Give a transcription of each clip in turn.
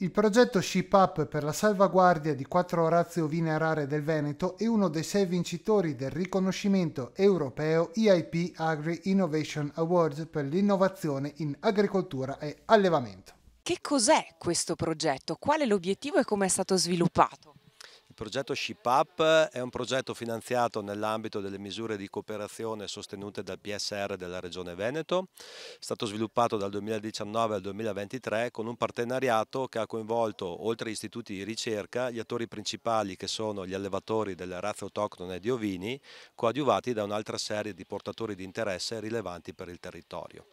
Il progetto Ship Up per la salvaguardia di quattro razze ovine rare del Veneto è uno dei sei vincitori del riconoscimento europeo EIP Agri Innovation Awards per l'innovazione in agricoltura e allevamento. Che cos'è questo progetto? Qual è l'obiettivo e come è stato sviluppato? progetto Ship Up è un progetto finanziato nell'ambito delle misure di cooperazione sostenute dal PSR della Regione Veneto, è stato sviluppato dal 2019 al 2023 con un partenariato che ha coinvolto, oltre agli istituti di ricerca, gli attori principali che sono gli allevatori delle razze autoctone di ovini, coadiuvati da un'altra serie di portatori di interesse rilevanti per il territorio.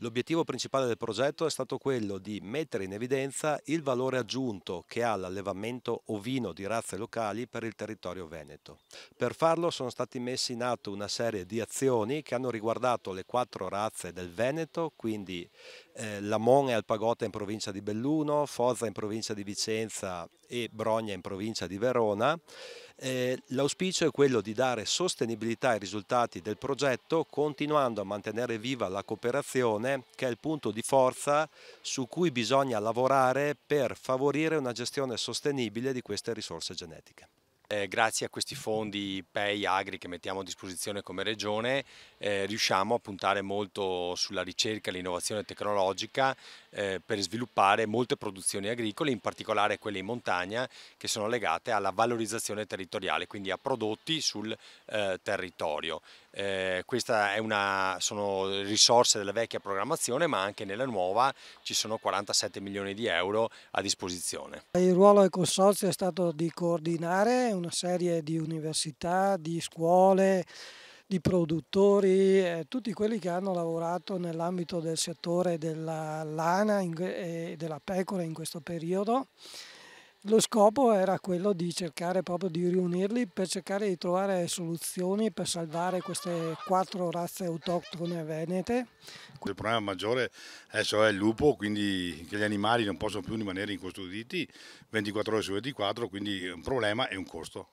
L'obiettivo principale del progetto è stato quello di mettere in evidenza il valore aggiunto che ha l'allevamento ovino di razze locali locali per il territorio veneto. Per farlo sono stati messi in atto una serie di azioni che hanno riguardato le quattro razze del Veneto, quindi eh, Lamone e Alpagota in provincia di Belluno, Fozza in provincia di Vicenza e Brogna in provincia di Verona eh, l'auspicio è quello di dare sostenibilità ai risultati del progetto continuando a mantenere viva la cooperazione che è il punto di forza su cui bisogna lavorare per favorire una gestione sostenibile di queste risorse genetiche eh, grazie a questi fondi PEI Agri che mettiamo a disposizione come regione eh, riusciamo a puntare molto sulla ricerca e l'innovazione tecnologica eh, per sviluppare molte produzioni agricole, in particolare quelle in montagna che sono legate alla valorizzazione territoriale, quindi a prodotti sul eh, territorio. Eh, queste sono risorse della vecchia programmazione ma anche nella nuova ci sono 47 milioni di euro a disposizione. Il ruolo del Consorzio è stato di coordinare una serie di università, di scuole, di produttori, eh, tutti quelli che hanno lavorato nell'ambito del settore della lana e eh, della pecora in questo periodo lo scopo era quello di cercare proprio di riunirli per cercare di trovare soluzioni per salvare queste quattro razze autoctone venete. Il problema maggiore adesso è il lupo, quindi che gli animali non possono più rimanere incustoditi 24 ore su 24, quindi è un problema e un costo.